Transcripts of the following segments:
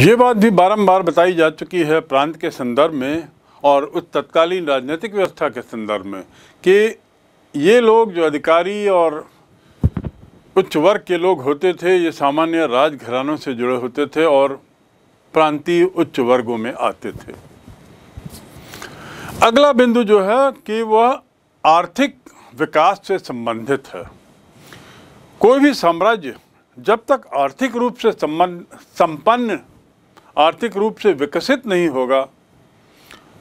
ये बात भी बारंबार बताई जा चुकी है प्रांत के संदर्भ में और उस तत्कालीन राजनीतिक व्यवस्था के संदर्भ में कि ये लोग जो अधिकारी और उच्च वर्ग के लोग होते थे ये सामान्य राजघरानों से जुड़े होते थे और प्रांतीय उच्च वर्गों में आते थे अगला बिंदु जो है कि वह आर्थिक विकास से संबंधित है कोई भी साम्राज्य जब तक आर्थिक रूप से संबंध संपन्न आर्थिक रूप से विकसित नहीं होगा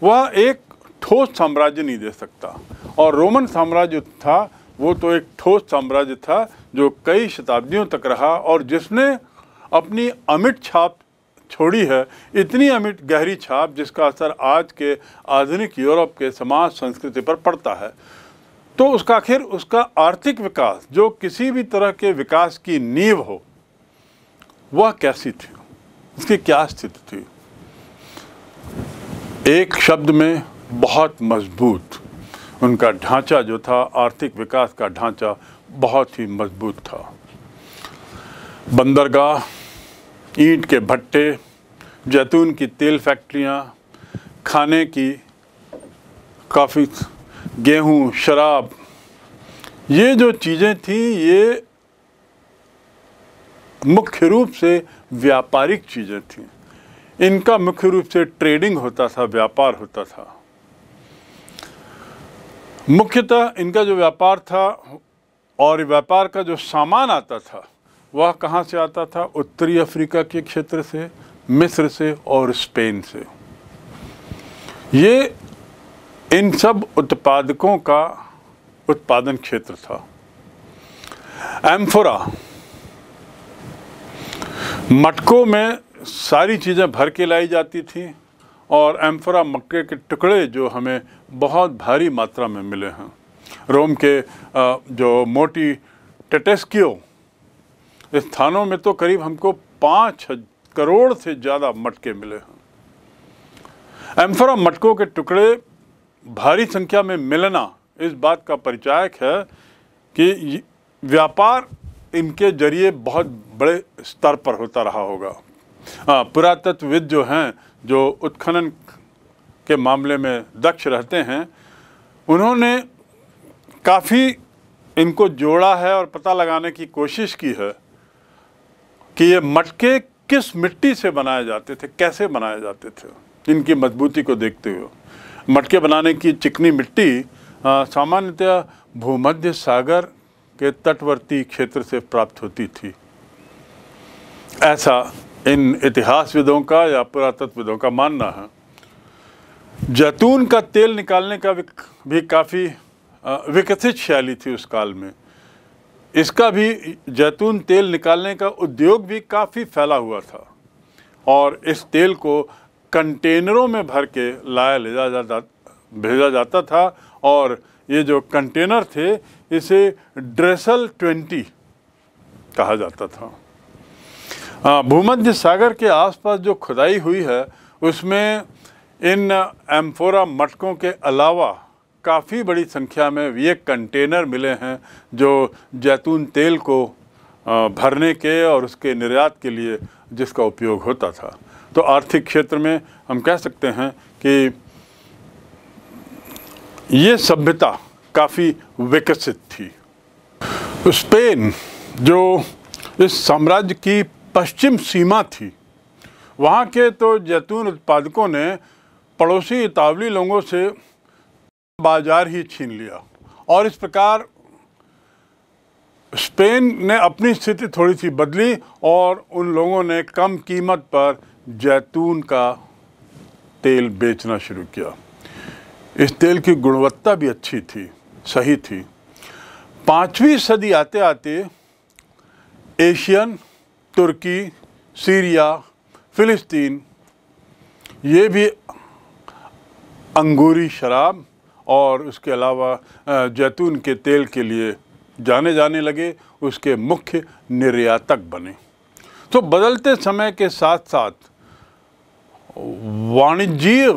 वह एक ठोस साम्राज्य नहीं दे सकता और रोमन साम्राज्य था वो तो एक ठोस साम्राज्य था जो कई शताब्दियों तक रहा और जिसने अपनी अमिट छाप छोड़ी है इतनी अमिट गहरी छाप जिसका असर आज के आधुनिक यूरोप के समाज संस्कृति पर पड़ता है तो उसका आखिर उसका आर्थिक विकास जो किसी भी तरह के विकास की नींव हो वह कैसी थी उसकी क्या स्थिति थी एक शब्द में बहुत मजबूत उनका ढांचा जो था आर्थिक विकास का ढांचा बहुत ही मजबूत था बंदरगाह ईंट के भट्टे जैतून की तेल फैक्ट्रियाँ खाने की काफ़ी गेहूँ शराब ये जो चीज़ें थी ये मुख्य रूप से व्यापारिक चीज़ें थीं इनका मुख्य रूप से ट्रेडिंग होता था व्यापार होता था मुख्यतः इनका जो व्यापार था और व्यापार का जो सामान आता था वह कहाँ से आता था उत्तरी अफ्रीका के क्षेत्र से मिस्र से और स्पेन से ये इन सब उत्पादकों का उत्पादन क्षेत्र था एम्फोरा मटकों में सारी चीज़ें भर के लाई जाती थी और एम्फरा मक्के के टुकड़े जो हमें बहुत भारी मात्रा में मिले हैं रोम के जो मोटी टेटेस्कियो स्थानों में तो करीब हमको पाँच करोड़ से ज़्यादा मटके मिले हैं एम्फरा मटकों के टुकड़े भारी संख्या में मिलना इस बात का परिचायक है कि व्यापार इनके जरिए बहुत बड़े स्तर पर होता रहा होगा हाँ, पुरातत्वविद जो हैं जो उत्खनन के मामले में दक्ष रहते हैं उन्होंने काफ़ी इनको जोड़ा है और पता लगाने की कोशिश की है कि ये मटके किस मिट्टी से बनाए जाते थे कैसे बनाए जाते थे इनकी मजबूती को देखते हुए मटके बनाने की चिकनी मिट्टी हाँ, सामान्यतः भूमध्य सागर के तटवर्ती क्षेत्र से प्राप्त होती थी ऐसा इन इतिहासविदों का या पुरातत्वविदों का मानना है जैतून का तेल निकालने का भी, काफ़ी विकसित शैली थी उस काल में इसका भी जैतून तेल निकालने का उद्योग भी काफ़ी फैला हुआ था और इस तेल को कंटेनरों में भर के लाया ले जा जाता भेजा जाता था और ये जो कंटेनर थे इसे ड्रेसल ट्वेंटी कहा जाता था भूमध्य सागर के आसपास जो खुदाई हुई है उसमें इन एम्फोरा मटकों के अलावा काफ़ी बड़ी संख्या में ये कंटेनर मिले हैं जो जैतून तेल को भरने के और उसके निर्यात के लिए जिसका उपयोग होता था तो आर्थिक क्षेत्र में हम कह सकते हैं कि ये सभ्यता काफ़ी विकसित थी स्पेन जो इस साम्राज्य की पश्चिम सीमा थी वहाँ के तो जैतून उत्पादकों ने पड़ोसी इतावली लोगों से बाजार ही छीन लिया और इस प्रकार स्पेन ने अपनी स्थिति थोड़ी सी बदली और उन लोगों ने कम कीमत पर जैतून का तेल बेचना शुरू किया इस तेल की गुणवत्ता भी अच्छी थी सही थी पाँचवीं सदी आते आते एशियन तुर्की सीरिया फिलिस्तीन ये भी अंगूरी शराब और उसके अलावा जैतून के तेल के लिए जाने जाने लगे उसके मुख्य निर्यातक बने तो बदलते समय के साथ साथ वाणिज्य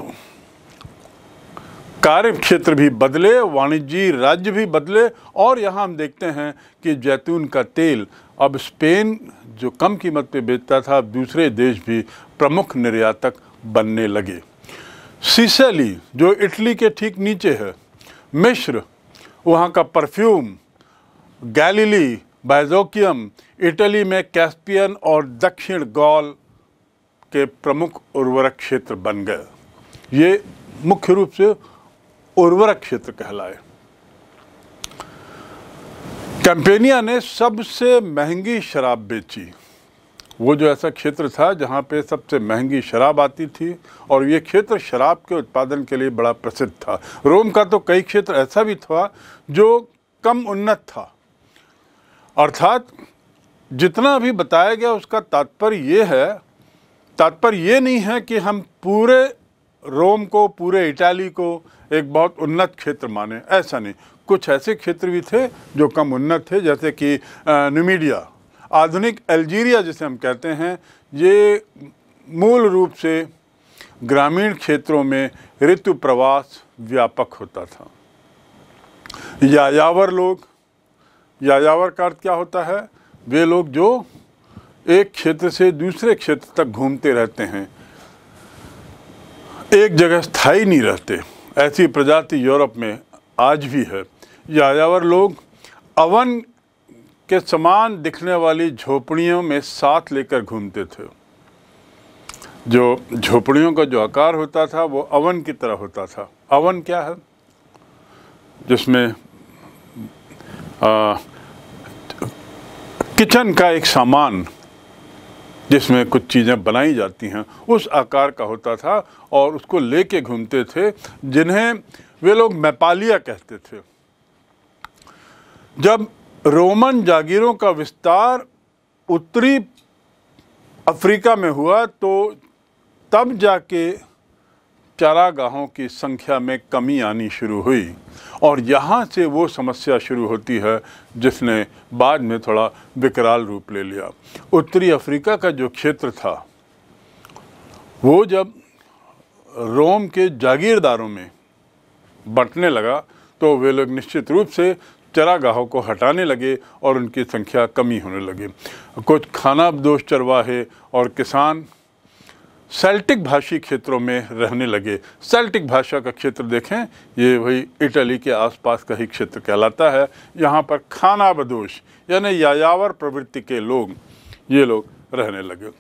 कार्य क्षेत्र भी बदले वाणिज्य राज्य भी बदले और यहाँ हम देखते हैं कि जैतून का तेल अब स्पेन जो कम कीमत पे बेचता था अब दूसरे देश भी प्रमुख निर्यातक बनने लगे सीसेली जो इटली के ठीक नीचे है मिश्र वहाँ का परफ्यूम गैलीली बाइजोकियम इटली में कैस्पियन और दक्षिण गॉल के प्रमुख उर्वरक क्षेत्र बन गए ये मुख्य रूप से उर्वरक क्षेत्र कहलाए कैंपेनिया ने सबसे महंगी शराब बेची वो जो ऐसा क्षेत्र था जहाँ पे सबसे महंगी शराब आती थी और ये क्षेत्र शराब के उत्पादन के लिए बड़ा प्रसिद्ध था रोम का तो कई क्षेत्र ऐसा भी था जो कम उन्नत था अर्थात जितना भी बताया गया उसका तात्पर्य ये है तात्पर्य ये नहीं है कि हम पूरे रोम को पूरे इटाली को एक बहुत उन्नत क्षेत्र माने ऐसा नहीं कुछ ऐसे क्षेत्र भी थे जो कम उन्नत थे जैसे कि न्यूमीडिया आधुनिक अल्जीरिया जिसे हम कहते हैं ये मूल रूप से ग्रामीण क्षेत्रों में ऋतु प्रवास व्यापक होता था यायावर लोग यायावर का अर्थ क्या होता है वे लोग जो एक क्षेत्र से दूसरे क्षेत्र तक घूमते रहते हैं एक जगह स्थाई नहीं रहते ऐसी प्रजाति यूरोप में आज भी है यायावर लोग अवन के समान दिखने वाली झोपड़ियों में साथ लेकर घूमते थे जो झोपड़ियों का जो आकार होता था वो अवन की तरह होता था अवन क्या है जिसमें किचन का एक सामान जिसमें कुछ चीज़ें बनाई जाती हैं उस आकार का होता था और उसको लेके घूमते थे जिन्हें वे लोग मैपालिया कहते थे जब रोमन जागीरों का विस्तार उत्तरी अफ्रीका में हुआ तो तब जाके चारागाहों की संख्या में कमी आनी शुरू हुई और यहाँ से वो समस्या शुरू होती है जिसने बाद में थोड़ा विकराल रूप ले लिया उत्तरी अफ्रीका का जो क्षेत्र था वो जब रोम के जागीरदारों में बंटने लगा तो वे लोग निश्चित रूप से चरागाहों को हटाने लगे और उनकी संख्या कमी होने लगी कुछ खाना दोष चरवाहे और किसान सेल्टिक भाषी क्षेत्रों में रहने लगे सेल्टिक भाषा का क्षेत्र देखें ये वही इटली के आसपास का ही क्षेत्र कहलाता है यहाँ पर खाना बदोश यानी यायावर प्रवृत्ति के लोग ये लोग रहने लगे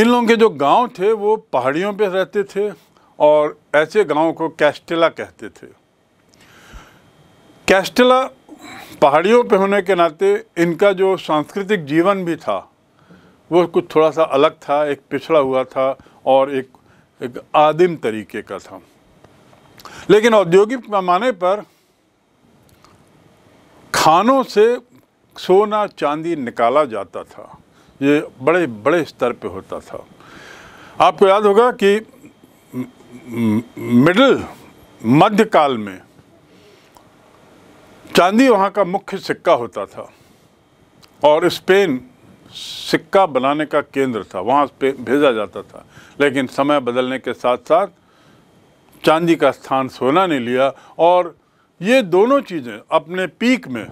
इन लोगों के जो गांव थे वो पहाड़ियों पे रहते थे और ऐसे गांव को कैस्टेला कहते थे कैस्टेला पहाड़ियों पे होने के नाते इनका जो सांस्कृतिक जीवन भी था वो कुछ थोड़ा सा अलग था एक पिछड़ा हुआ था और एक, एक आदिम तरीके का था लेकिन औद्योगिक पैमाने पर खानों से सोना चांदी निकाला जाता था ये बड़े बड़े स्तर पे होता था आपको याद होगा कि मिडल मध्यकाल में चांदी वहाँ का मुख्य सिक्का होता था और स्पेन सिक्का बनाने का केंद्र था वहाँ भेजा जाता था लेकिन समय बदलने के साथ साथ चांदी का स्थान सोना ने लिया और ये दोनों चीज़ें अपने पीक में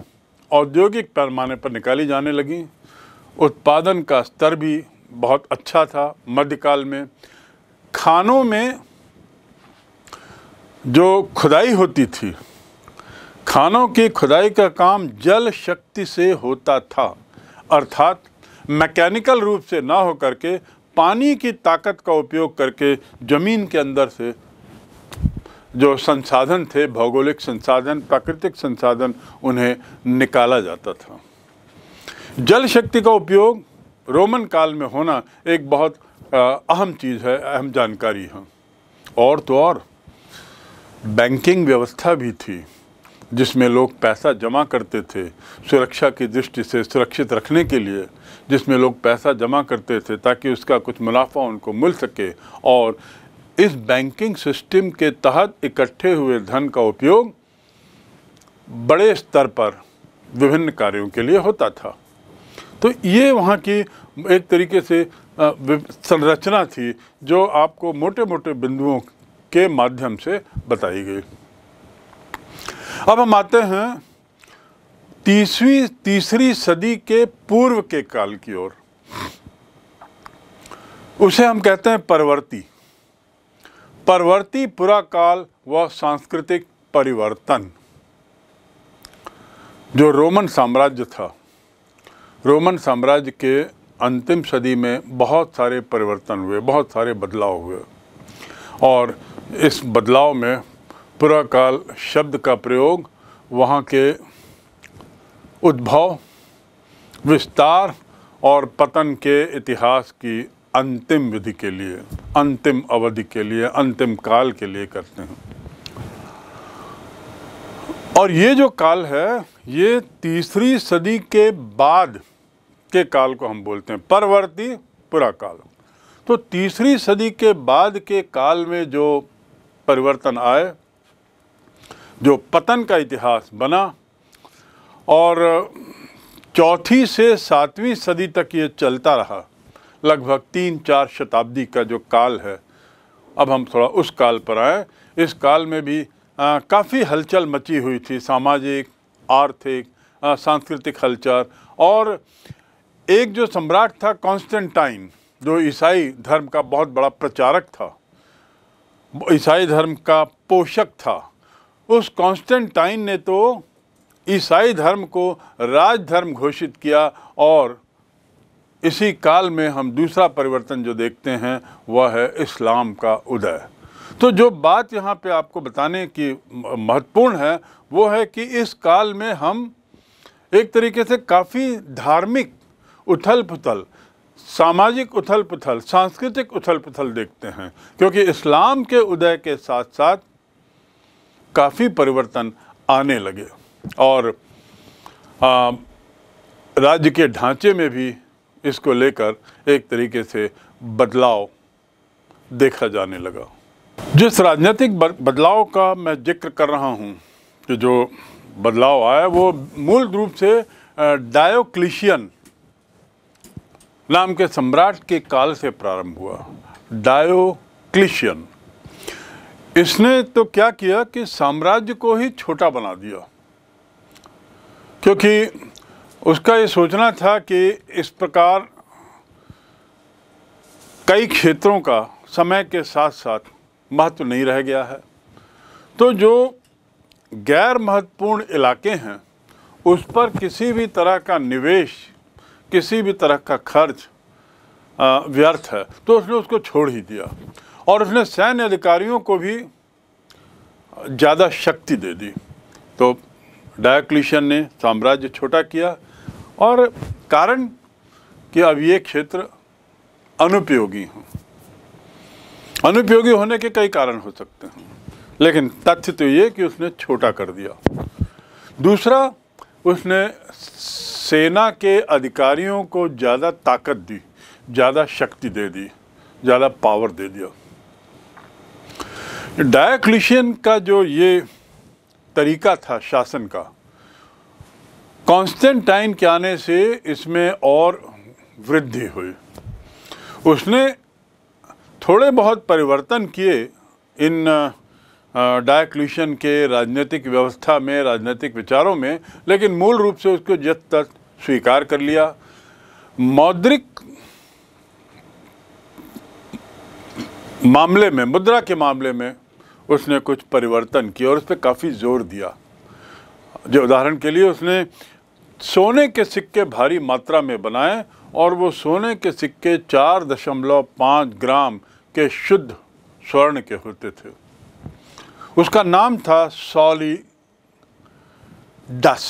औद्योगिक पैमाने पर निकाली जाने लगी उत्पादन का स्तर भी बहुत अच्छा था मध्यकाल में खानों में जो खुदाई होती थी खानों की खुदाई का काम जल शक्ति से होता था अर्थात मैकेनिकल रूप से ना हो करके पानी की ताकत का उपयोग करके ज़मीन के अंदर से जो संसाधन थे भौगोलिक संसाधन प्राकृतिक संसाधन उन्हें निकाला जाता था जल शक्ति का उपयोग रोमन काल में होना एक बहुत अहम चीज़ है अहम जानकारी है और तो और बैंकिंग व्यवस्था भी थी जिसमें लोग पैसा जमा करते थे सुरक्षा की दृष्टि से सुरक्षित रखने के लिए जिसमें लोग पैसा जमा करते थे ताकि उसका कुछ मुनाफा उनको मिल सके और इस बैंकिंग सिस्टम के तहत इकट्ठे हुए धन का उपयोग बड़े स्तर पर विभिन्न कार्यों के लिए होता था तो ये वहाँ की एक तरीके से संरचना थी जो आपको मोटे मोटे बिंदुओं के माध्यम से बताई गई अब हम आते हैं तीसवीं तीसरी सदी के पूर्व के काल की ओर उसे हम कहते हैं परवर्ती परवर्ती पुरा काल व सांस्कृतिक परिवर्तन जो रोमन साम्राज्य था रोमन साम्राज्य के अंतिम सदी में बहुत सारे परिवर्तन हुए बहुत सारे बदलाव हुए और इस बदलाव में पुरा काल शब्द का प्रयोग वहाँ के उद्भव विस्तार और पतन के इतिहास की अंतिम विधि के लिए अंतिम अवधि के लिए अंतिम काल के लिए करते हैं और ये जो काल है ये तीसरी सदी के बाद के काल को हम बोलते हैं परवर्ती पुरा काल तो तीसरी सदी के बाद के काल में जो परिवर्तन आए जो पतन का इतिहास बना और चौथी से सातवीं सदी तक ये चलता रहा लगभग तीन चार शताब्दी का जो काल है अब हम थोड़ा उस काल पर आए इस काल में भी काफ़ी हलचल मची हुई थी सामाजिक आर्थिक सांस्कृतिक हलचल और एक जो सम्राट था कॉन्स्टेंटाइन जो ईसाई धर्म का बहुत बड़ा प्रचारक था ईसाई धर्म का पोषक था उस कॉन्स्टेंटाइन ने तो ईसाई धर्म को राजधर्म घोषित किया और इसी काल में हम दूसरा परिवर्तन जो देखते हैं वह है इस्लाम का उदय तो जो बात यहाँ पे आपको बताने की महत्वपूर्ण है वो है कि इस काल में हम एक तरीके से काफ़ी धार्मिक उथल पुथल सामाजिक उथल पुथल सांस्कृतिक उथल पुथल देखते हैं क्योंकि इस्लाम के उदय के साथ साथ काफ़ी परिवर्तन आने लगे और राज्य के ढांचे में भी इसको लेकर एक तरीके से बदलाव देखा जाने लगा जिस राजनीतिक बदलाव का मैं जिक्र कर रहा हूँ कि जो बदलाव आया वो मूल रूप से डायोक्लिशियन नाम के सम्राट के काल से प्रारंभ हुआ डायोक्लिशियन इसने तो क्या किया कि साम्राज्य को ही छोटा बना दिया क्योंकि उसका ये सोचना था कि इस प्रकार कई क्षेत्रों का समय के साथ साथ महत्व नहीं रह गया है तो जो गैर महत्वपूर्ण इलाके हैं उस पर किसी भी तरह का निवेश किसी भी तरह का खर्च व्यर्थ है तो उसने उसको छोड़ ही दिया और उसने सैन्य अधिकारियों को भी ज़्यादा शक्ति दे दी तो डायोक्लिशन ने साम्राज्य छोटा किया और कारण कि अब ये क्षेत्र अनुपयोगी हो अनुपयोगी होने के कई कारण हो सकते हैं लेकिन तथ्य तो ये कि उसने छोटा कर दिया दूसरा उसने सेना के अधिकारियों को ज़्यादा ताकत दी ज़्यादा शक्ति दे दी ज़्यादा पावर दे दिया डायक्लिशियन का जो ये तरीका था शासन का कॉन्स्टेंटाइन के आने से इसमें और वृद्धि हुई उसने थोड़े बहुत परिवर्तन किए इन डायक्लूशन के राजनीतिक व्यवस्था में राजनीतिक विचारों में लेकिन मूल रूप से उसको जब तक स्वीकार कर लिया मौद्रिक मामले में मुद्रा के मामले में उसने कुछ परिवर्तन किया और उस पर काफ़ी जोर दिया जो उदाहरण के लिए उसने सोने के सिक्के भारी मात्रा में बनाए और वो सोने के सिक्के चार दशमलव पाँच ग्राम के शुद्ध स्वर्ण के होते थे उसका नाम था सॉली दस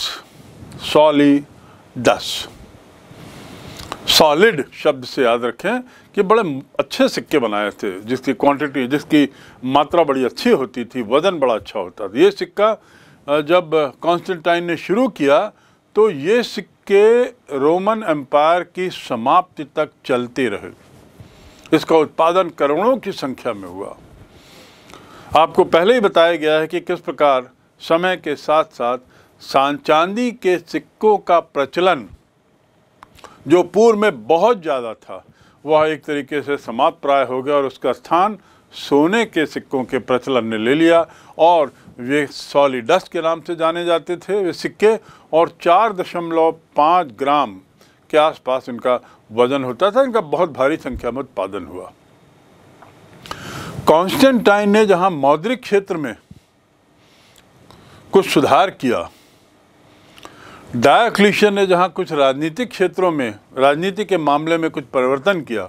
सॉली दस सॉलिड शब्द से याद रखें कि बड़े अच्छे सिक्के बनाए थे जिसकी क्वांटिटी जिसकी मात्रा बड़ी अच्छी होती थी वज़न बड़ा अच्छा होता था ये सिक्का जब कॉन्स्टेंटाइन ने शुरू किया तो ये सिक्के रोमन एम्पायर की समाप्ति तक चलते रहे इसका उत्पादन करोड़ों की संख्या में हुआ आपको पहले ही बताया गया है कि किस प्रकार समय के साथ साथ चांदी के सिक्कों का प्रचलन जो पूर्व में बहुत ज़्यादा था वह एक तरीके से समाप्त प्राय हो गया और उसका स्थान सोने के सिक्कों के प्रचलन ने ले लिया और वे सॉलिडस्ट के नाम से जाने जाते थे वे सिक्के और चार दशमलव पाँच ग्राम के आसपास इनका वजन होता था इनका बहुत भारी संख्या में उत्पादन हुआ कॉन्स्टेंटाइन ने जहां मौद्रिक क्षेत्र में कुछ सुधार किया डायोक्लिशियन ने जहाँ कुछ राजनीतिक क्षेत्रों में राजनीति के मामले में कुछ परिवर्तन किया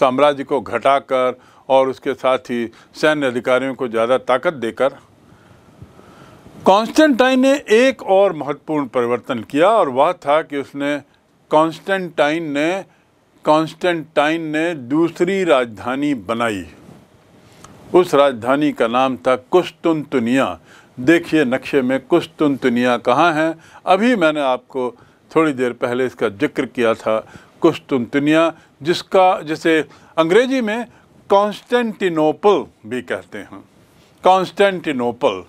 साम्राज्य को घटाकर और उसके साथ ही सैन्य अधिकारियों को ज़्यादा ताकत देकर कॉन्स्टेंटाइन ने एक और महत्वपूर्ण परिवर्तन किया और वह था कि उसने कॉन्स्टेंटाइन ने कॉन्स्टेंटाइन ने दूसरी राजधानी बनाई उस राजधानी का नाम था कुस्तुनतुनिया देखिए नक्शे में कुछ तुन तुनिया कहाँ हैं अभी मैंने आपको थोड़ी देर पहले इसका जिक्र किया था कुछ तुन तुनिया जिसका जिसे अंग्रेजी में कॉन्स्टेंटिनोपल भी कहते हैं कॉन्स्टेंटिनोपल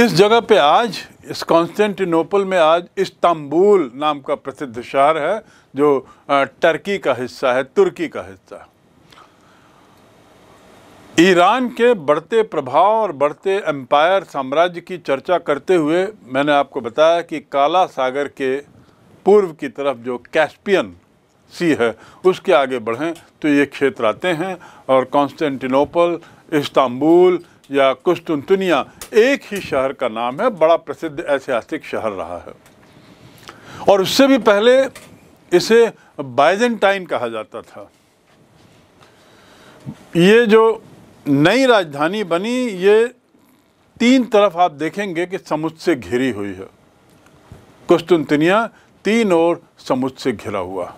इस जगह पे आज इस कॉन्स्टेंटिनोपल में आज इस्तांबुल नाम का प्रसिद्ध शहर है जो टर्की का हिस्सा है तुर्की का हिस्सा है ईरान के बढ़ते प्रभाव और बढ़ते एम्पायर साम्राज्य की चर्चा करते हुए मैंने आपको बताया कि काला सागर के पूर्व की तरफ जो कैस्पियन सी है उसके आगे बढ़ें तो ये क्षेत्र आते हैं और कॉन्स्टेंटिनोपल इस्तांबुल या कुस्तुनतुनिया एक ही शहर का नाम है बड़ा प्रसिद्ध ऐतिहासिक शहर रहा है और उससे भी पहले इसे बाइजेंटाइन कहा जाता था ये जो नई राजधानी बनी ये तीन तरफ आप देखेंगे कि समुद्र से घिरी हुई है कुस्तुनतनिया तीन ओर समुद्र से घिरा हुआ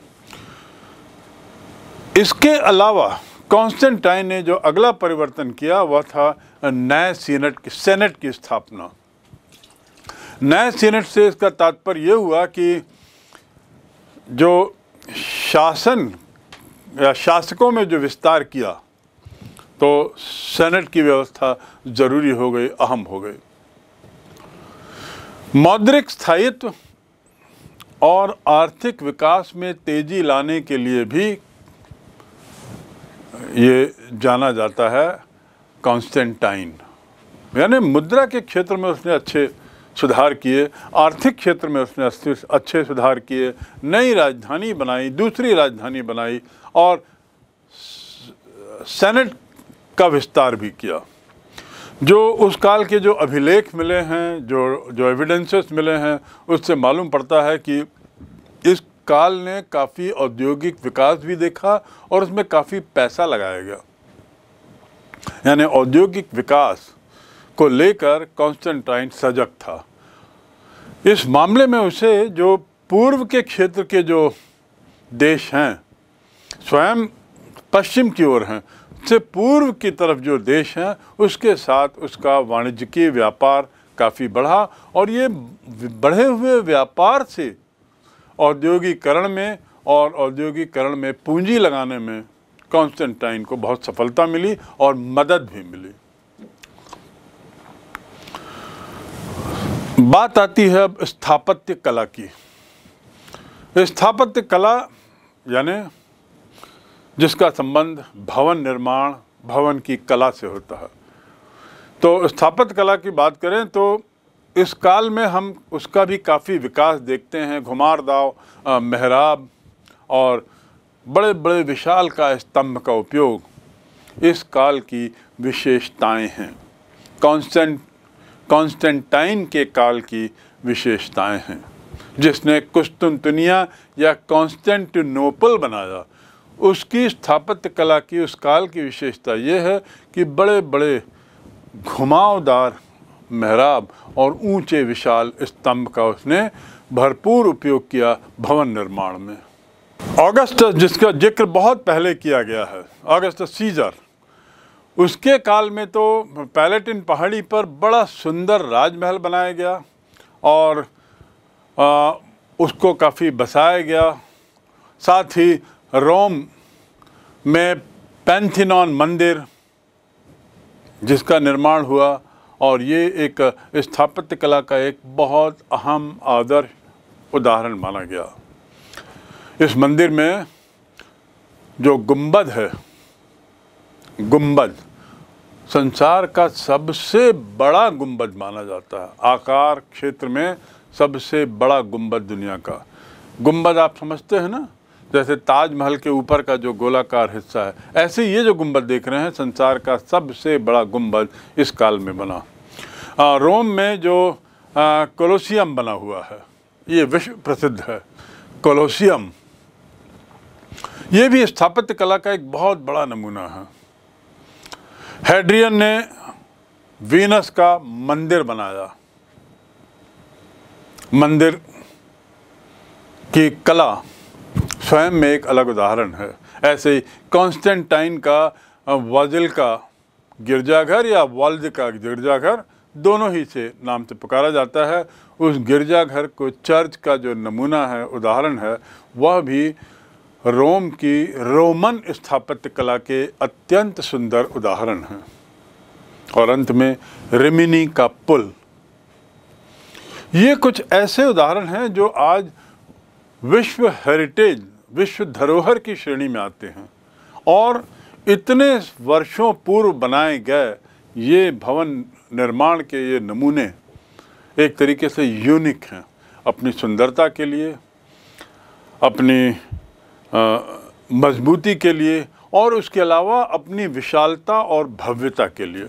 इसके अलावा कॉन्स्टेंटाइन ने जो अगला परिवर्तन किया वह था नए सीनेट की सेनेट की स्थापना नए सीनेट से इसका तात्पर्य यह हुआ कि जो शासन या शासकों में जो विस्तार किया तो सेनेट की व्यवस्था ज़रूरी हो गई अहम हो गई मौद्रिक स्थायित्व और आर्थिक विकास में तेज़ी लाने के लिए भी ये जाना जाता है कॉन्स्टेंटाइन यानी मुद्रा के क्षेत्र में उसने अच्छे सुधार किए आर्थिक क्षेत्र में उसने अच्छे सुधार किए नई राजधानी बनाई दूसरी राजधानी बनाई और सेनेट का विस्तार भी किया जो उस काल के जो अभिलेख मिले हैं जो जो एविडेंसेस मिले हैं उससे मालूम पड़ता है कि इस काल ने काफ़ी औद्योगिक विकास भी देखा और उसमें काफ़ी पैसा लगाया गया यानी औद्योगिक विकास को लेकर कॉन्स्टेंटाइन सजग था इस मामले में उसे जो पूर्व के क्षेत्र के जो देश हैं स्वयं पश्चिम की ओर हैं से पूर्व की तरफ जो देश हैं उसके साथ उसका वाणिज्यिकी व्यापार काफ़ी बढ़ा और ये बढ़े हुए व्यापार से औद्योगिकरण में और औद्योगिकरण में पूंजी लगाने में कॉन्स्टेंटाइन को बहुत सफलता मिली और मदद भी मिली बात आती है अब स्थापत्य कला की स्थापत्य कला यानी जिसका संबंध भवन निर्माण भवन की कला से होता है तो स्थापत्य कला की बात करें तो इस काल में हम उसका भी काफ़ी विकास देखते हैं घुमारदाव मेहराब और बड़े बड़े विशाल का स्तंभ का उपयोग इस काल की विशेषताएं हैं कॉन्स्टेंट कॉन्स्टेंटाइन के काल की विशेषताएं हैं जिसने कुस्तुनतुनिया या कॉन्स्टेंटिनोपल बनाया उसकी स्थापत्य कला की उस काल की विशेषता ये है कि बड़े बड़े घुमावदार मेहराब और ऊंचे विशाल स्तंभ का उसने भरपूर उपयोग किया भवन निर्माण में ऑगस्ट जिसका जिक्र बहुत पहले किया गया है अगस्त सीजर उसके काल में तो पैलेटिन पहाड़ी पर बड़ा सुंदर राजमहल बनाया गया और आ, उसको काफ़ी बसाया गया साथ ही रोम में पैंथिनॉन मंदिर जिसका निर्माण हुआ और ये एक स्थापत्य कला का एक बहुत अहम आदर्श उदाहरण माना गया इस मंदिर में जो गुंबद है गुंबद संसार का सबसे बड़ा गुंबद माना जाता है आकार क्षेत्र में सबसे बड़ा गुंबद दुनिया का गुंबद आप समझते हैं ना जैसे ताजमहल के ऊपर का जो गोलाकार हिस्सा है ऐसे ये जो गुंबद देख रहे हैं संसार का सबसे बड़ा गुंबद इस काल में बना आ, रोम में जो कोलोसियम बना हुआ है ये विश्व प्रसिद्ध है कोलोसियम ये भी स्थापत्य कला का एक बहुत बड़ा नमूना है हेड्रियन ने वीनस का मंदिर बनाया मंदिर की कला स्वयं में एक अलग उदाहरण है ऐसे ही कॉन्स्टेंटाइन का वाजिल का गिरजाघर या वाल्द का गिरजाघर दोनों ही से नाम से पुकारा जाता है उस गिरजाघर को चर्च का जो नमूना है उदाहरण है वह भी रोम की रोमन स्थापत्य कला के अत्यंत सुंदर उदाहरण है और अंत में रिमिनी का पुल ये कुछ ऐसे उदाहरण हैं जो आज विश्व हेरिटेज विश्व धरोहर की श्रेणी में आते हैं और इतने वर्षों पूर्व बनाए गए ये भवन निर्माण के ये नमूने एक तरीके से यूनिक हैं अपनी सुंदरता के लिए अपनी मजबूती के लिए और उसके अलावा अपनी विशालता और भव्यता के लिए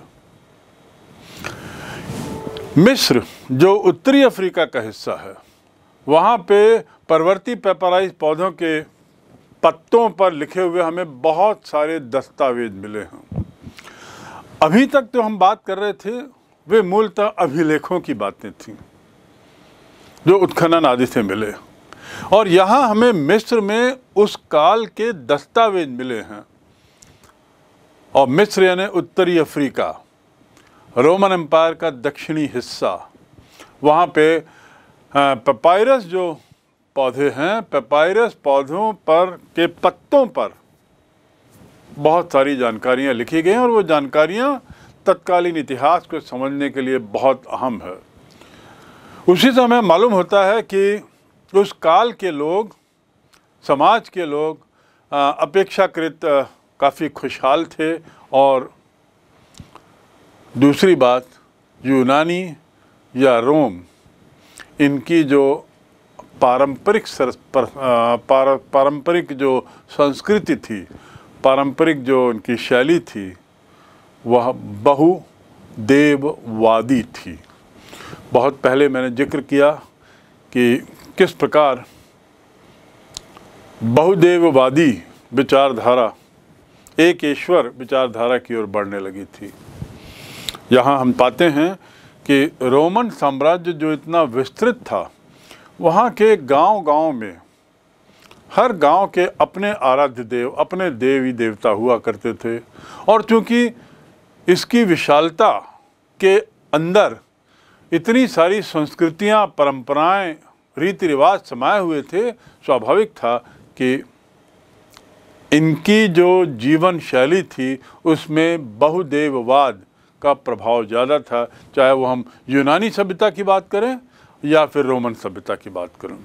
मिस्र जो उत्तरी अफ्रीका का हिस्सा है वहाँ पे परवर्ती पेपराइज पौधों के पत्तों पर लिखे हुए हमें बहुत सारे दस्तावेज मिले हैं अभी तक तो हम बात कर रहे थे वे मूलतः अभिलेखों की बातें थीं जो उत्खनन आदि से मिले और यहाँ हमें मिस्र में उस काल के दस्तावेज मिले हैं और मिस्र यानी उत्तरी अफ्रीका रोमन एम्पायर का दक्षिणी हिस्सा वहाँ पे पपायरस जो पौधे हैं पेपायरस पौधों पर के पत्तों पर बहुत सारी जानकारियाँ लिखी गई हैं और वो जानकारियाँ तत्कालीन इतिहास को समझने के लिए बहुत अहम है उसी समय मालूम होता है कि उस काल के लोग समाज के लोग अपेक्षाकृत काफ़ी खुशहाल थे और दूसरी बात यूनानी या रोम इनकी जो पारंपरिक सर पर, पार, पारंपरिक जो संस्कृति थी पारंपरिक जो उनकी शैली थी वह बहुदेववादी थी बहुत पहले मैंने जिक्र किया कि किस प्रकार बहुदेववादी विचारधारा एक ईश्वर विचारधारा की ओर बढ़ने लगी थी यहाँ हम पाते हैं कि रोमन साम्राज्य जो इतना विस्तृत था वहाँ के गांव-गांव में हर गांव के अपने आराध्य देव अपने देवी देवता हुआ करते थे और चूँकि इसकी विशालता के अंदर इतनी सारी संस्कृतियाँ परंपराएं रीति रिवाज समाये हुए थे स्वाभाविक था कि इनकी जो जीवन शैली थी उसमें बहुदेववाद का प्रभाव ज़्यादा था चाहे वो हम यूनानी सभ्यता की बात करें या फिर रोमन सभ्यता की बात करूं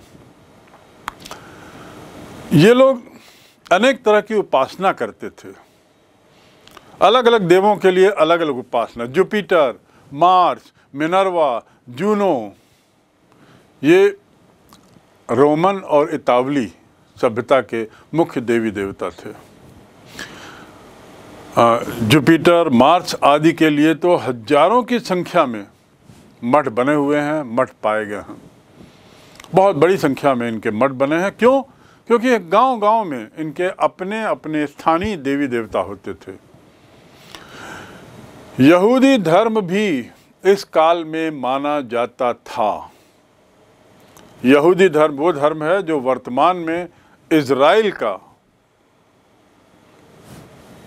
ये लोग अनेक तरह की उपासना करते थे अलग अलग देवों के लिए अलग अलग उपासना जुपिटर मार्स मिनरवा जूनो ये रोमन और इतावली सभ्यता के मुख्य देवी देवता थे जुपिटर मार्स आदि के लिए तो हजारों की संख्या में मठ बने हुए हैं मठ पाए गए हैं बहुत बड़ी संख्या में इनके मठ बने हैं क्यों क्योंकि गांव-गांव में इनके अपने अपने स्थानीय देवी देवता होते थे यहूदी धर्म भी इस काल में माना जाता था यहूदी धर्म वो धर्म है जो वर्तमान में इज़राइल का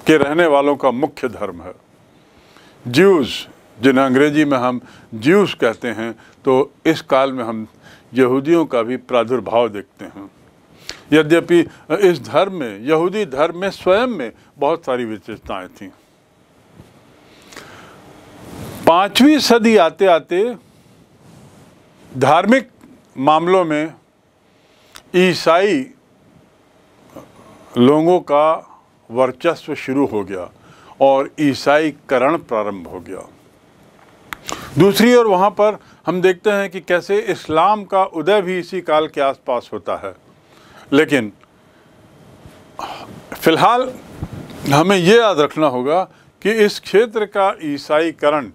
के रहने वालों का मुख्य धर्म है ज्यूज जिन्हें अंग्रेजी में हम ज्यूस कहते हैं तो इस काल में हम यहूदियों का भी प्रादुर्भाव देखते हैं यद्यपि इस धर्म में यहूदी धर्म में स्वयं में बहुत सारी विशेषताएं थीं पांचवी सदी आते आते धार्मिक मामलों में ईसाई लोगों का वर्चस्व शुरू हो गया और ईसाई करण प्रारंभ हो गया दूसरी ओर वहाँ पर हम देखते हैं कि कैसे इस्लाम का उदय भी इसी काल के आसपास होता है लेकिन फ़िलहाल हमें ये याद रखना होगा कि इस क्षेत्र का ईसाईकरण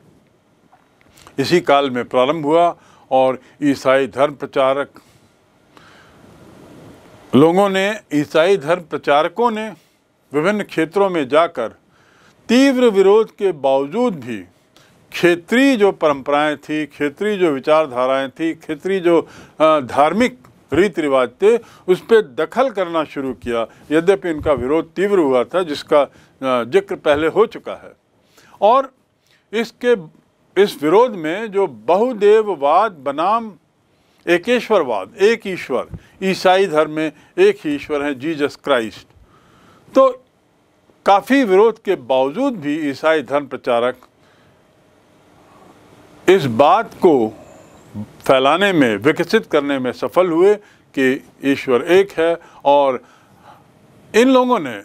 इसी काल में प्रारंभ हुआ और ईसाई धर्म प्रचारक लोगों ने ईसाई धर्म प्रचारकों ने विभिन्न क्षेत्रों में जाकर तीव्र विरोध के बावजूद भी क्षेत्रीय जो परंपराएं थी क्षेत्रीय जो विचारधाराएं थी क्षेत्रीय जो धार्मिक रीति रिवाज थे उस पर दखल करना शुरू किया यद्यपि इनका विरोध तीव्र हुआ था जिसका जिक्र पहले हो चुका है और इसके इस विरोध में जो बहुदेववाद बनाम एकेश्वरवाद एक ईश्वर ईसाई धर्म में एक ही ईश्वर है जीजस क्राइस्ट तो काफ़ी विरोध के बावजूद भी ईसाई धर्म प्रचारक इस बात को फैलाने में विकसित करने में सफल हुए कि ईश्वर एक है और इन लोगों ने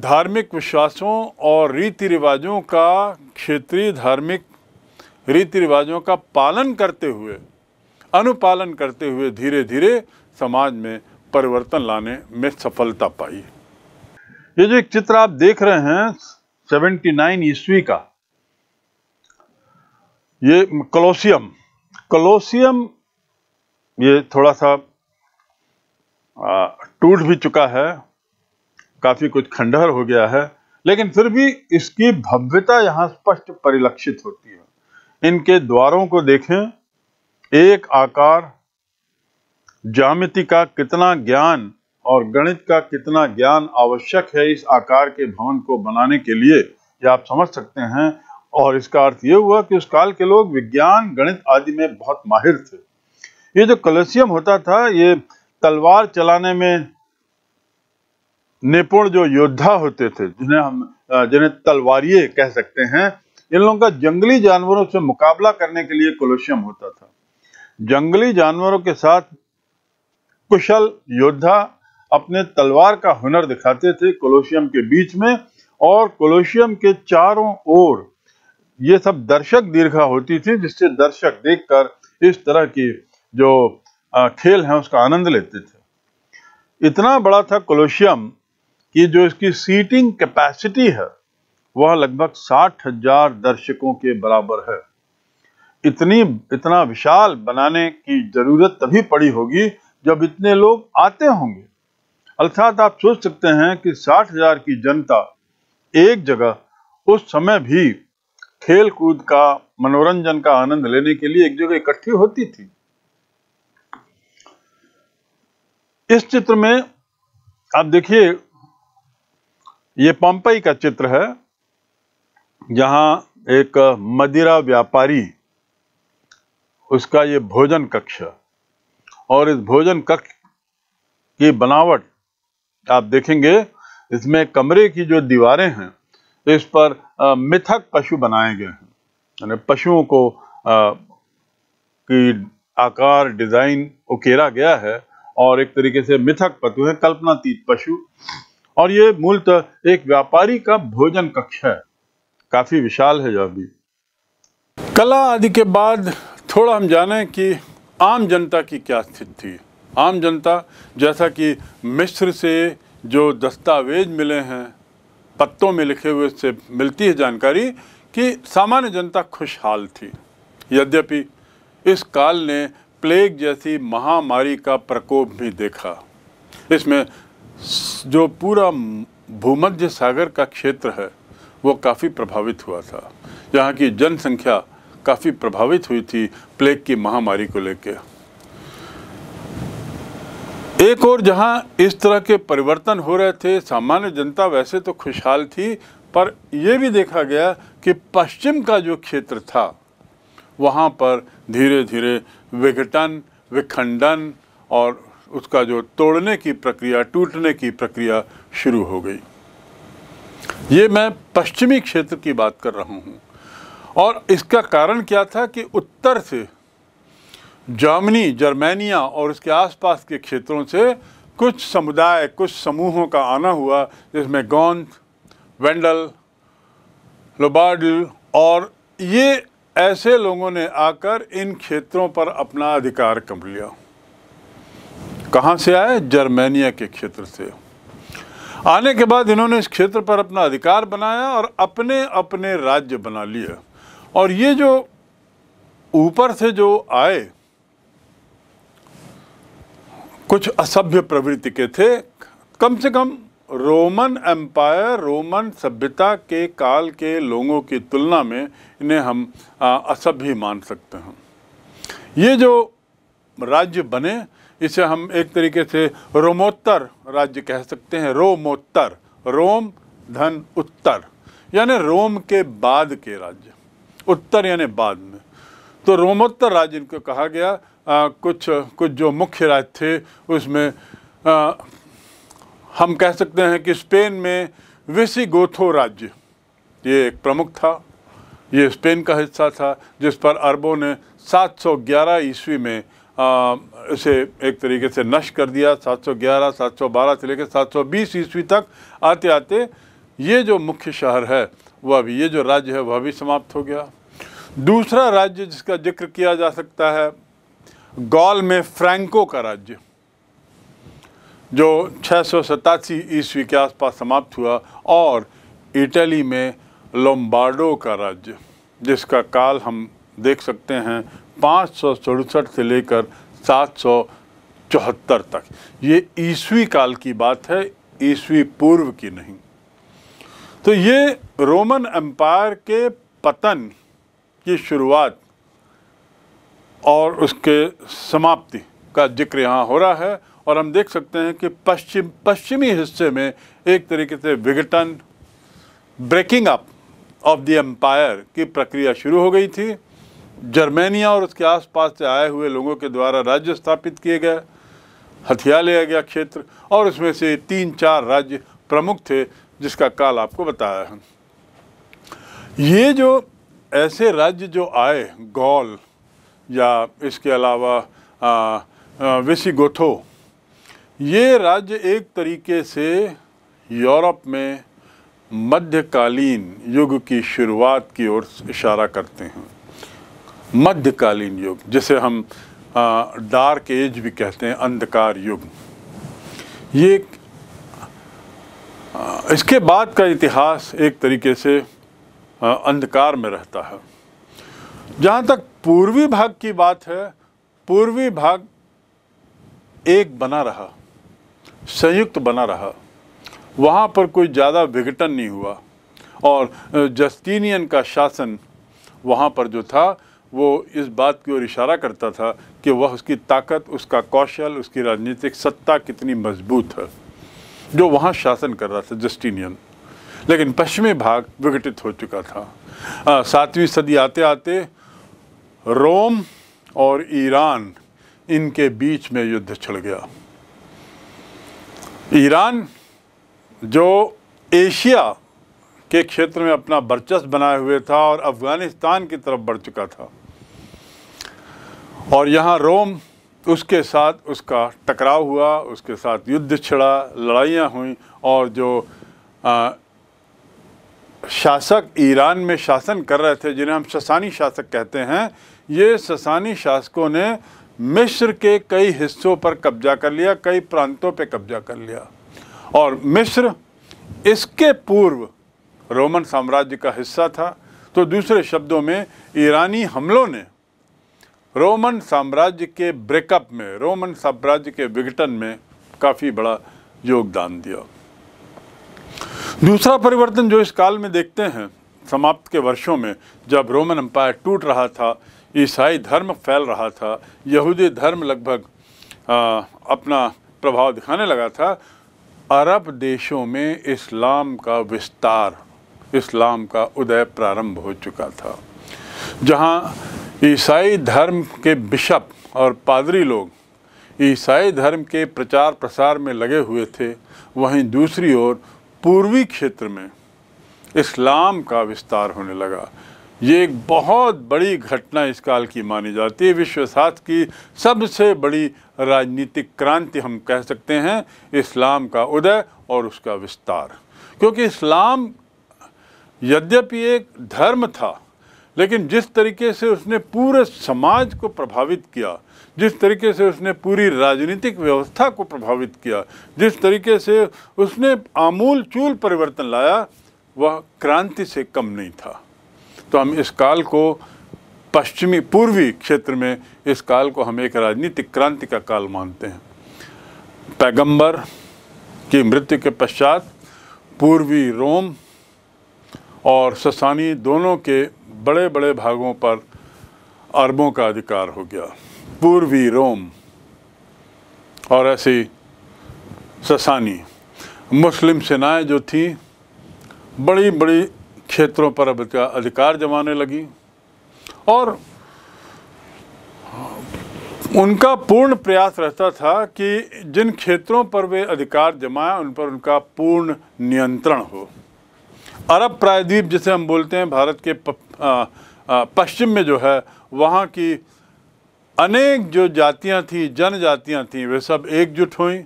धार्मिक विश्वासों और रीति रिवाजों का क्षेत्रीय धार्मिक रीति रिवाजों का पालन करते हुए अनुपालन करते हुए धीरे धीरे समाज में परिवर्तन लाने में सफलता पाई ये जो एक चित्र आप देख रहे हैं 79 ईस्वी का ये कलोसियम कलोसियम ये थोड़ा सा टूट भी चुका है काफी कुछ खंडहर हो गया है लेकिन फिर भी इसकी भव्यता यहां स्पष्ट परिलक्षित होती है इनके द्वारों को देखें एक आकार जामिति का कितना ज्ञान और गणित का कितना ज्ञान आवश्यक है इस आकार के भवन को बनाने के लिए यह आप समझ सकते हैं और इसका अर्थ यह हुआ कि उस काल के लोग विज्ञान गणित आदि में बहुत माहिर थे ये जो कलशियम होता था ये तलवार चलाने में निपुण जो योद्धा होते थे जिन्हें हम जिन्हें तलवारिये कह सकते हैं इन लोगों का जंगली जानवरों से मुकाबला करने के लिए कोलोशियम होता था जंगली जानवरों के साथ कुशल योद्धा अपने तलवार का हुनर दिखाते थे कोलोशियम के बीच में और कोलोशियम के चारों ओर ये सब दर्शक दीर्घा होती थी जिससे दर्शक देखकर इस तरह की जो खेल है उसका आनंद लेते थे इतना बड़ा था कोलोशियम कि जो इसकी सीटिंग कैपेसिटी है वह लगभग साठ हजार दर्शकों के बराबर है इतनी इतना विशाल बनाने की जरूरत तभी पड़ी होगी जब इतने लोग आते होंगे अर्थात आप सोच सकते हैं कि साठ हजार की जनता एक जगह उस समय भी खेल कूद का मनोरंजन का आनंद लेने के लिए एक जगह इकट्ठी होती थी इस चित्र में आप देखिए ये पंपई का चित्र है जहां एक मदिरा व्यापारी उसका ये भोजन कक्ष और इस भोजन कक्ष की बनावट आप देखेंगे इसमें कमरे की जो दीवारें हैं इस पर मिथक पशु बनाए गए हैं यानी पशुओं को की आकार डिज़ाइन उकेरा गया है और एक तरीके से मिथक पशु है कल्पनातीत पशु और ये मूलतः एक व्यापारी का भोजन कक्ष है काफ़ी विशाल है यह भी कला आदि के बाद थोड़ा हम जाने कि आम जनता की क्या स्थिति थी आम जनता जैसा कि मिस्र से जो दस्तावेज मिले हैं पत्तों में लिखे हुए से मिलती है जानकारी कि सामान्य जनता खुशहाल थी यद्यपि इस काल ने प्लेग जैसी महामारी का प्रकोप भी देखा इसमें जो पूरा भूमध्य सागर का क्षेत्र है वो काफ़ी प्रभावित हुआ था यहाँ की जनसंख्या काफ़ी प्रभावित हुई थी प्लेग की महामारी को लेकर एक और जहां इस तरह के परिवर्तन हो रहे थे सामान्य जनता वैसे तो खुशहाल थी पर यह भी देखा गया कि पश्चिम का जो क्षेत्र था वहाँ पर धीरे धीरे विघटन विखंडन और उसका जो तोड़ने की प्रक्रिया टूटने की प्रक्रिया शुरू हो गई ये मैं पश्चिमी क्षेत्र की बात कर रहा हूँ और इसका कारण क्या था कि उत्तर से जर्मनी जर्मेनिया और उसके आसपास के क्षेत्रों से कुछ समुदाय कुछ समूहों का आना हुआ जिसमें गोंद वेंडल लोबार्डल और ये ऐसे लोगों ने आकर इन क्षेत्रों पर अपना अधिकार कम लिया कहाँ से आए जर्मेनिया के क्षेत्र से आने के बाद इन्होंने इस क्षेत्र पर अपना अधिकार बनाया और अपने अपने राज्य बना लिए और ये जो ऊपर से जो आए कुछ असभ्य प्रवृत्ति के थे कम से कम रोमन एम्पायर रोमन सभ्यता के काल के लोगों की तुलना में इन्हें हम असभ्य मान सकते हैं ये जो राज्य बने इसे हम एक तरीके से रोमोत्तर राज्य कह सकते हैं रोमोत्तर रोम धन उत्तर यानी रोम के बाद के राज्य उत्तर यानी बाद में तो रोमोत्तर राज्य इनको कहा गया आ, कुछ कुछ जो मुख्य राज्य थे उसमें आ, हम कह सकते हैं कि स्पेन में वेसी गोथो राज्य ये एक प्रमुख था ये स्पेन का हिस्सा था जिस पर अरबों ने 711 ईस्वी में आ, इसे एक तरीके से नष्ट कर दिया 711, 712 से लेकर 720 ईस्वी तक आते आते ये जो मुख्य शहर है वह अभी ये जो राज्य है वह भी समाप्त हो गया दूसरा राज्य जिसका जिक्र किया जा सकता है गॉल में फ्रैंको का राज्य जो छः सौ सतासी ईस्वी के आसपास समाप्त हुआ और इटली में लोम्बार्डो का राज्य जिसका काल हम देख सकते हैं पाँच सौ सड़सठ से लेकर सात सौ चौहत्तर तक ये ईस्वी काल की बात है ईस्वी पूर्व की नहीं तो ये रोमन एम्पायर के पतन की शुरुआत और उसके समाप्ति का जिक्र यहाँ हो रहा है और हम देख सकते हैं कि पश्चिम पश्चिमी हिस्से में एक तरीके से विघटन breaking up of the empire की प्रक्रिया शुरू हो गई थी जर्मेनिया और उसके आसपास से आए हुए लोगों के द्वारा राज्य स्थापित किए गए हथियार लिया गया क्षेत्र और उसमें से तीन चार राज्य प्रमुख थे जिसका काल आपको बताया है ये जो ऐसे राज्य जो आए गौल या इसके अलावा गोथो ये राज्य एक तरीके से यूरोप में मध्यकालीन युग की शुरुआत की ओर इशारा करते हैं मध्यकालीन युग जिसे हम आ, डार्क एज भी कहते हैं अंधकार युग ये आ, इसके बाद का इतिहास एक तरीके से अंधकार में रहता है जहाँ तक पूर्वी भाग की बात है पूर्वी भाग एक बना रहा संयुक्त बना रहा वहाँ पर कोई ज़्यादा विघटन नहीं हुआ और जस्टिनियन का शासन वहाँ पर जो था वो इस बात की ओर इशारा करता था कि वह उसकी ताकत उसका कौशल उसकी राजनीतिक सत्ता कितनी मजबूत है जो वहाँ शासन कर रहा था जस्टिनियन लेकिन पश्चिमी भाग विघटित हो चुका था सातवीं सदी आते आते रोम और ईरान इनके बीच में युद्ध छिड़ गया ईरान जो एशिया के क्षेत्र में अपना वर्चस्व बनाए हुए था और अफ़गानिस्तान की तरफ बढ़ चुका था और यहाँ रोम उसके साथ उसका टकराव हुआ उसके साथ युद्ध छिड़ा लड़ाइयाँ हुई और जो शासक ईरान में शासन कर रहे थे जिन्हें हम ससानी शासक कहते हैं ये ससानी शासकों ने मिस्र के कई हिस्सों पर कब्जा कर लिया कई प्रांतों पर कब्जा कर लिया और मिस्र इसके पूर्व रोमन साम्राज्य का हिस्सा था तो दूसरे शब्दों में ईरानी हमलों ने रोमन साम्राज्य के ब्रेकअप में रोमन साम्राज्य के विघटन में काफ़ी बड़ा योगदान दिया दूसरा परिवर्तन जो इस काल में देखते हैं समाप्त के वर्षों में जब रोमन एम्पायर टूट रहा था ईसाई धर्म फैल रहा था यहूदी धर्म लगभग अपना प्रभाव दिखाने लगा था अरब देशों में इस्लाम का विस्तार इस्लाम का उदय प्रारंभ हो चुका था जहां ईसाई धर्म के बिशप और पादरी लोग ईसाई धर्म के प्रचार प्रसार में लगे हुए थे वहीं दूसरी ओर पूर्वी क्षेत्र में इस्लाम का विस्तार होने लगा ये एक बहुत बड़ी घटना इस काल की मानी जाती है विश्व साथ की सबसे बड़ी राजनीतिक क्रांति हम कह सकते हैं इस्लाम का उदय और उसका विस्तार क्योंकि इस्लाम यद्यपि एक धर्म था लेकिन जिस तरीके से उसने पूरे समाज को प्रभावित किया जिस तरीके से उसने पूरी राजनीतिक व्यवस्था को प्रभावित किया जिस तरीके से उसने आमूल चूल परिवर्तन लाया वह क्रांति से कम नहीं था तो हम इस काल को पश्चिमी पूर्वी क्षेत्र में इस काल को हम एक राजनीतिक क्रांति का काल मानते हैं पैगंबर की मृत्यु के पश्चात पूर्वी रोम और ससानी दोनों के बड़े बड़े भागों पर अरबों का अधिकार हो गया पूर्वी रोम और ऐसी ससानी मुस्लिम सेनाएं जो थी बड़ी बड़ी क्षेत्रों पर अब अधिकार जमाने लगी और उनका पूर्ण प्रयास रहता था कि जिन क्षेत्रों पर वे अधिकार जमाएं उन पर उनका पूर्ण नियंत्रण हो अरब प्रायद्वीप जिसे हम बोलते हैं भारत के पश्चिम में जो है वहाँ की अनेक जो जातियाँ थीं जनजातियाँ थीं वे सब एकजुट हुई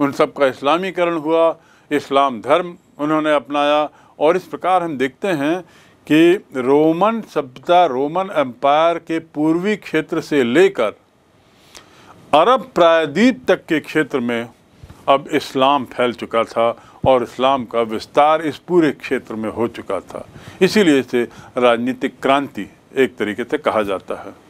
उन सब का इस्लामीकरण हुआ इस्लाम धर्म उन्होंने अपनाया और इस प्रकार हम देखते हैं कि रोमन सभ्यता रोमन एम्पायर के पूर्वी क्षेत्र से लेकर अरब प्रायद्वीप तक के क्षेत्र में अब इस्लाम फैल चुका था और इस्लाम का विस्तार इस पूरे क्षेत्र में हो चुका था इसीलिए इसे राजनीतिक क्रांति एक तरीके से कहा जाता है